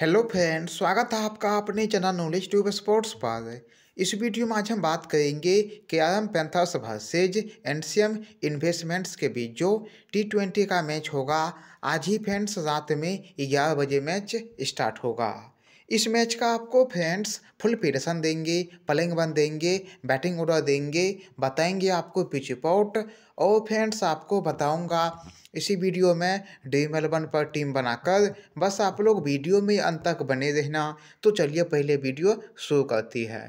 hello friend स्वागत है आपका अपने चैनल नॉलेज ट्यूब स्पोर्ट्स पर इस वीडियो में आज हम बात करेंगे K R M Panthers versus N Investments के बीच जो टी ट्वेंटी का मैच होगा आज ही फ्रेंड्स रात में ग्यारह बजे मैच स्टार्ट होगा इस मैच का आपको फ्रेंड्स फुल पीडसन देंगे पलिंग बन देंगे बैटिंग ऑर्डर देंगे बताएंगे आपको पिच आउट और फ्रेंड्स आपको बताऊंगा इसी वीडियो में ड्रीम एलेवन पर टीम बनाकर बस आप लोग वीडियो में अंत तक बने रहना तो चलिए पहले वीडियो शुरू करती है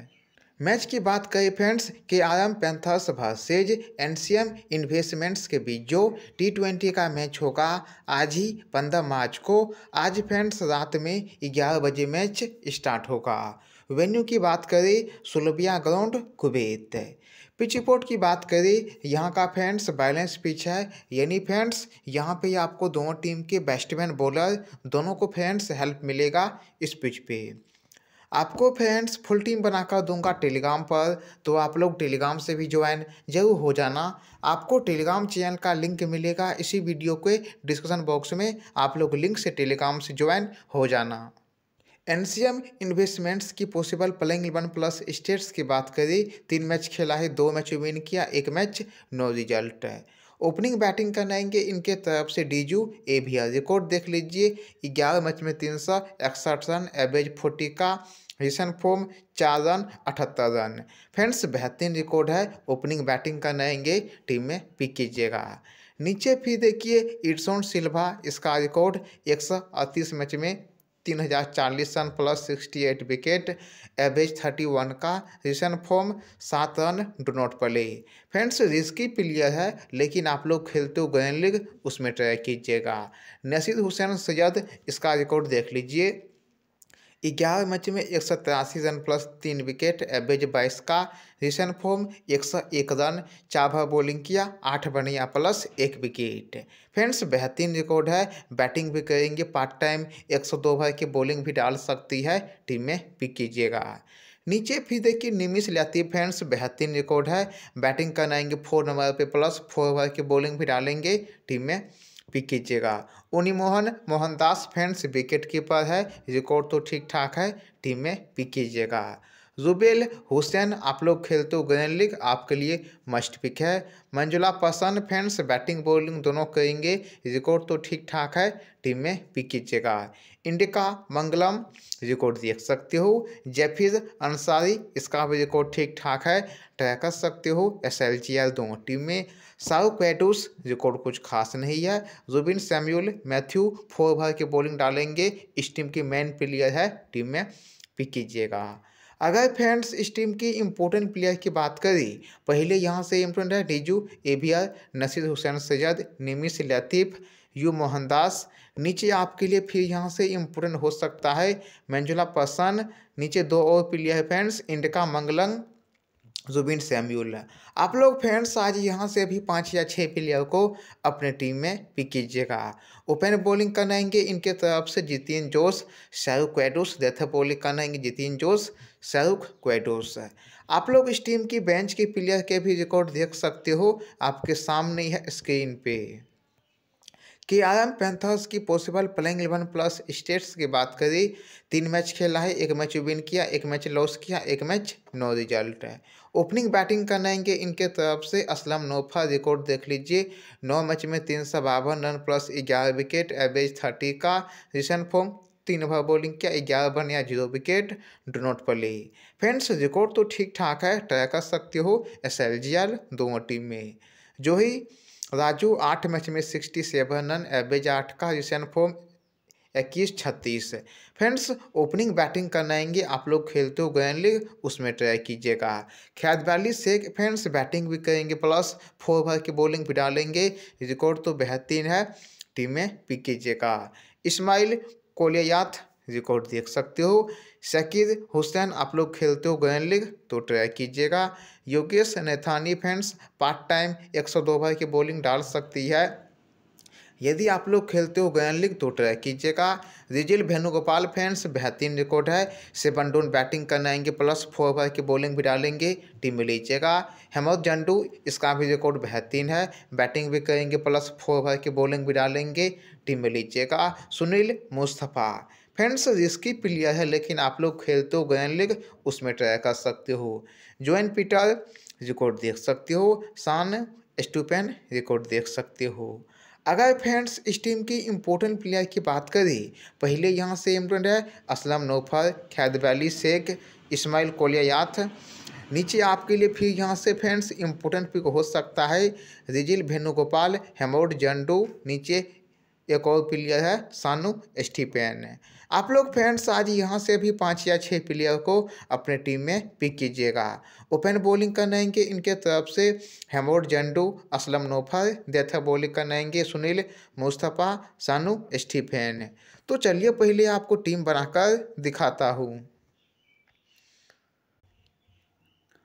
मैच की बात करें friends K R M Panthers versus NCM Investments के बीच जो टी ट्वेंटी का मैच होगा आज ही पंद्रह मार्च को आज फ्रेंड्स रात में ग्यारह बजे मैच स्टार्ट होगा वेन्यू की बात करें Sulaibiya ground Kuwait pitch report की बात करें यहाँ का फैंड्स बैलेंस पिच है यानी फ्रेंड्स यहाँ पे आपको दोनों टीम के बैट्समैन बॉलर दोनों को फैंड्स हेल्प मिलेगा इस पिच पे आपको फ्रेंड्स फुल टीम बनाकर दूंगा टेलीग्राम पर तो आप लोग टेलीग्राम से भी ज्वाइन जरूर हो जाना आपको टेलीग्राम चैनल का लिंक मिलेगा इसी वीडियो के डिस्क्रिप्शन बॉक्स में आप लोग लिंक से टेलीग्राम से ज्वाइन हो जाना एन इन्वेस्टमेंट्स की possible playing eleven plus stats की बात करें तीन मैच खेला है दो मैच विन किया एक मैच नो रिजल्ट है ओपनिंग बैटिंग करनाएंगे इनके तरफ से डीजू भी रिकॉर्ड देख लीजिए ग्यारह मैच में तीन सौ इकसठ रन एवरेज फोर्टी का रिसन फॉर्म चार रन अठहत्तर रन फ्रेंड्स बेहतरीन रिकॉर्ड है ओपनिंग बैटिंग करना आएंगे टीम में पिक कीजिएगा नीचे फिर देखिए इडसोन सिल्वा इसका रिकॉर्ड एक सौ अड़तीस मैच में तीन हजार चालीस run plus sixty eight wicket average thirty one का रिसन फॉर्म सात run do not play friends risky player है लेकिन आप लोग खेलते हो ग्रैंड लीग उसमें ट्राई कीजिएगा नसीर हुसैन सैयद इसका रिकॉर्ड देख लीजिए ग्यारह मैच में एक सौ तिरासी रन प्लस तीन विकेट एवरेज बाईस का रिसेंट फॉर्म एक सौ एक रन चाभा बॉलिंग किया आठ बनिया प्लस एक विकेट फ्रेंड्स बेहतरीन रिकॉर्ड है बैटिंग भी करेंगे पार्ट टाइम एक सौ दो ओवर की बॉलिंग भी डाल सकती है टीम में पिक कीजिएगा नीचे फिर देखिए निमिश लतीफ फ्रेंड्स बेहतरीन रिकॉर्ड है बैटिंग करनाएंगे फोर नंबर पे प्लस फोर ओवर की बॉलिंग भी डालेंगे टीम में कीजिएगा Mohan Mohandas friends wicket keeper है रिकॉर्ड तो ठीक ठाक है टीम में पिक कीजिएगा जुबेल हुसैन आप लोग खेलते हो गन लीग आपके लिए मस्ट पिक है मंजुला पसंद फैंस बैटिंग बॉलिंग दोनों करेंगे रिकॉर्ड तो ठीक ठाक है टीम में पिक कीजिएगा इंडिका मंगलम रिकॉर्ड देख सकते हो जेफिज अंसारी इसका भी रिकॉर्ड ठीक ठाक है ट्राई कर सकते हो एस एल जी एल दोनों टीम में साउथ पैटूस रिकॉर्ड कुछ खास नहीं है जुबिन सैम्यूल मैथ्यू फोर भर की बॉलिंग डालेंगे इस टीम की मेन प्लेयर है टीम में पिक कीजिएगा अगर फ्रेंड्स इस टीम की इम्पोर्टेंट प्लेयर की बात करें पहले यहाँ से इम्पोर्टेंट है B R Naseer Hussain Syed Nimish Latif U Mohandas नीचे आपके लिए फिर यहाँ से इम्पोर्टेंट हो सकता है मंजुला पसन नीचे दो और प्लेयर फ्रेंड्स इंडका मंगलंग जुबिन सैम्यूल है आप लोग फ्रेंड्स आज यहाँ से भी पाँच या छः प्लेयर को अपने टीम में पिक कीजिएगा ओपन बॉलिंग करनाएंगे इनके तरफ से जितिन जोश शाहरुख क्वेडोस डेथ बॉलिंग करनाएंगे जितिन जोश शाहरुख क्वेडोस आप लोग इस टीम की बेंच के प्लेयर के भी रिकॉर्ड देख सकते हो आपके सामने है स्क्रीन पे कि आदम पैंथर्स की possible playing eleven plus stats की बात करी तीन मैच खेला है एक मैच विन किया एक मैच लॉस किया एक मैच नो रिजल्ट है ओपनिंग बैटिंग करनाएंगे इनके तरफ से असलम नोफा रिकॉर्ड देख लीजिए नौ मैच में तीन सौ बावन रन प्लस ग्यारह विकेट एवरेज थर्टी का रिसेंट फॉर्म तीन ओवर बॉलिंग किया ग्यारह रन या जीरो विकेट डो नॉट पर फ्रेंड्स रिकॉर्ड तो ठीक ठाक है ट्राई कर सकते हो एस एल जी आर दोनों टीम में जो ही राजू आठ मैच में सिक्सटी सेवन रन एवरेज आठ का यूसैन फोम इक्कीस छत्तीस फ्रेंड्स ओपनिंग बैटिंग करनाएंगे आप लोग खेलते हो ग्रैंडली उसमें ट्राई कीजिएगा ख्यात वैली से फ्रेंड्स बैटिंग भी करेंगे प्लस फोर भर की बॉलिंग भी डालेंगे रिकॉर्ड तो बेहतरीन है टीम में पिक कीजिएगा इस्माइल कोलियात रिकॉर्ड देख सकते हो शकीर हुसैन आप लोग खेलते हो ग्रैंड लीग तो ट्राई कीजिएगा Yogesh Nethani fans part time 102 over की बॉलिंग डाल सकती है यदि आप लोग खेलते हो गयन लीग तो ट्राई कीजिएगा रिजिल वेणुगोपाल फैंस बेहतरीन रिकॉर्ड है सेवन डोन बैटिंग करने आएंगे प्लस फोर ओवर की बॉलिंग भी डालेंगे टीम में लीजिएगा हेमंत जंडू इसका भी रिकॉर्ड बेहतरीन है बैटिंग भी करेंगे प्लस फोर ओवर की बॉलिंग भी डालेंगे टीम में लीजिएगा Sunil Mustafa friends risky player है लेकिन आप लोग खेल तो गैन लीग उसमें ट्राई कर सकते हो जॉइन पीटर रिकॉर्ड देख सकते हो सान स्टूपेन रिकॉर्ड देख सकते हो अगर फ्रेंड्स इस टीम की इम्पोर्टेंट प्लेयर की बात करें पहले यहाँ से इम्पोर्टेंट है असलम नोफर खैद वैली शेख इसमाइल कोलियायाथ नीचे आपके लिए फिर यहाँ से फ्रेंड्स इम्पोर्टेंट पिक हो सकता है रिजिल वेणुगोपाल हेमोड जंडू नीचे एक और प्लेयर है सानू स्टीपेन आप लोग फ्रेंड्स आज यहाँ से भी पाँच या छः प्लेयर को अपने टीम में पिक कीजिएगा ओपन बॉलिंग करनाएंगे इनके तरफ से हेमोड जंडू असलम नोफर देथा बॉलिंग करनाएंगे सुनील मुस्तफ़ा सानू स्टीफेन तो चलिए पहले आपको टीम बनाकर दिखाता हूँ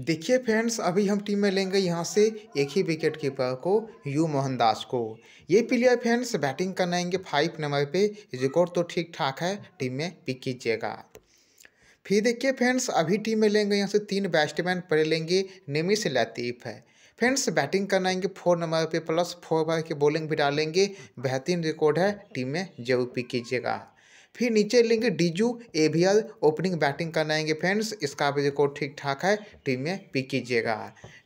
देखिए फ्रेंड्स अभी हम टीम में लेंगे यहाँ से एक ही विकेट कीपर को यू मोहनदास को ये प्लेयर फ्रेंड्स बैटिंग करने आएंगे फाइव नंबर पे रिकॉर्ड तो ठीक ठाक है टीम में पिक कीजिएगा फिर देखिए फ्रेंड्स अभी टीम में लेंगे यहाँ से तीन बैट्समैन पड़े लेंगे निमिश लतीफ़ है फ्रेंड्स बैटिंग करना आएंगे फोर नंबर पर प्लस फोर बार की बॉलिंग भी डालेंगे बेहतरीन रिकॉर्ड है टीम में जरूर पिक कीजिएगा फिर नीचे लेंगे डीजू ए ओपनिंग बैटिंग करना आएंगे फ्रेंड्स इसका भी रिकॉर्ड ठीक ठाक है टीम में पिक कीजिएगा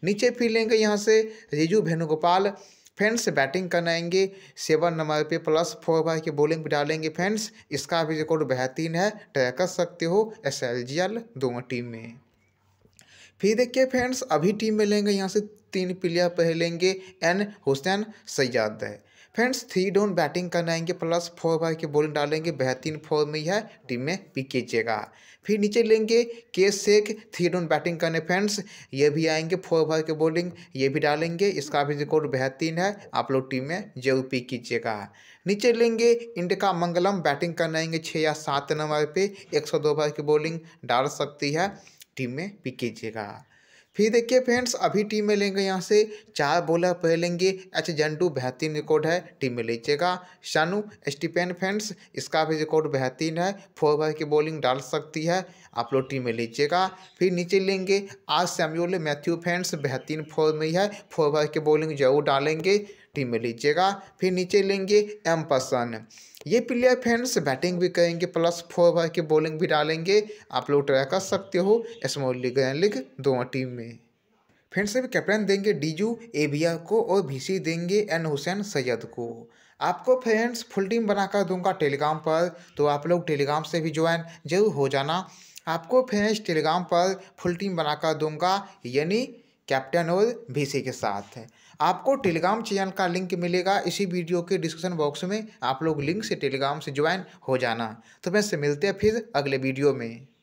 नीचे फिर लेंगे यहाँ से रिजू वेणुगोपाल फ्रेंड्स बैटिंग करना आएंगे सेवन नंबर पे प्लस फोर बार की बॉलिंग भी डालेंगे फैंस इसका भी रिकॉर्ड बेहतरीन है ट्राई कर सकते हो एस एल जी एल दोनों टीम में फिर देखिए फ्रेंड्स अभी टीम में लेंगे यहाँ से तीन प्लेयर पहलेंगे एन हुसैन है फ्रेंड्स थ्री डाउन बैटिंग करने आएंगे प्लस फोर बार की बॉलिंग डालेंगे बेहतरीन फॉर्म में है टीम में पिक कीजिएगा फिर नीचे लेंगे के शेख थ्री डाउन बैटिंग करने फ्रेंड्स ये भी आएंगे फोर ओवर के बॉलिंग ये भी डालेंगे इसका भी रिकॉर्ड बेहतरीन है आप लोग टीम में जरूर पिक कीजिएगा नीचे लेंगे इंडिका मंगलम बैटिंग करने आएंगे छः या सात नंबर पर एक सौ दो ओवर की बॉलिंग डाल सकती है टीम में पिक कीजिएगा फिर देखिए फ्रेंड्स अभी टीम में लेंगे यहाँ से चार बॉलर पहले लेंगे एच जंटू बेहतरीन रिकॉर्ड है टीम में लीजिएगा शानू स्टीपेन फ्रेंड्स इसका भी रिकॉर्ड बेहतरीन है फोर ओवर की बॉलिंग डाल सकती है आप लोग टीम में लीजिएगा फिर नीचे लेंगे आज सैम्यूल मैथ्यू फ्रेंड्स बेहतरीन फोर में ही है फोर ओवर की बॉलिंग जरूर डालेंगे टीम में लीजिएगा फिर नीचे लेंगे एम पसन ये प्लेयर फ्रेंड्स बैटिंग भी करेंगे प्लस फोर भर के बॉलिंग भी डालेंगे आप लोग ट्राई कर सकते हो स्मॉल लीग ग्रैंड लीग दोनों टीम में फ्रेंड्स अभी कैप्टन देंगे डीजू एबिया को और भीसी देंगे एन हुसैन सैयद को आपको फ्रेंड्स फुल टीम बनाकर दूंगा टेलीग्राम पर तो आप लोग टेलीग्राम से भी ज्वाइन जरूर हो जाना आपको फ्रेंड्स टेलीग्राम पर फुल टीम बनाकर दूंगा यानी कैप्टन और भीसी के साथ आपको टेलीग्राम चैनल का लिंक मिलेगा इसी वीडियो के डिस्क्रिप्शन बॉक्स में आप लोग लिंक से टेलीग्राम से ज्वाइन हो जाना तो मैं इससे मिलते हैं फिर अगले वीडियो में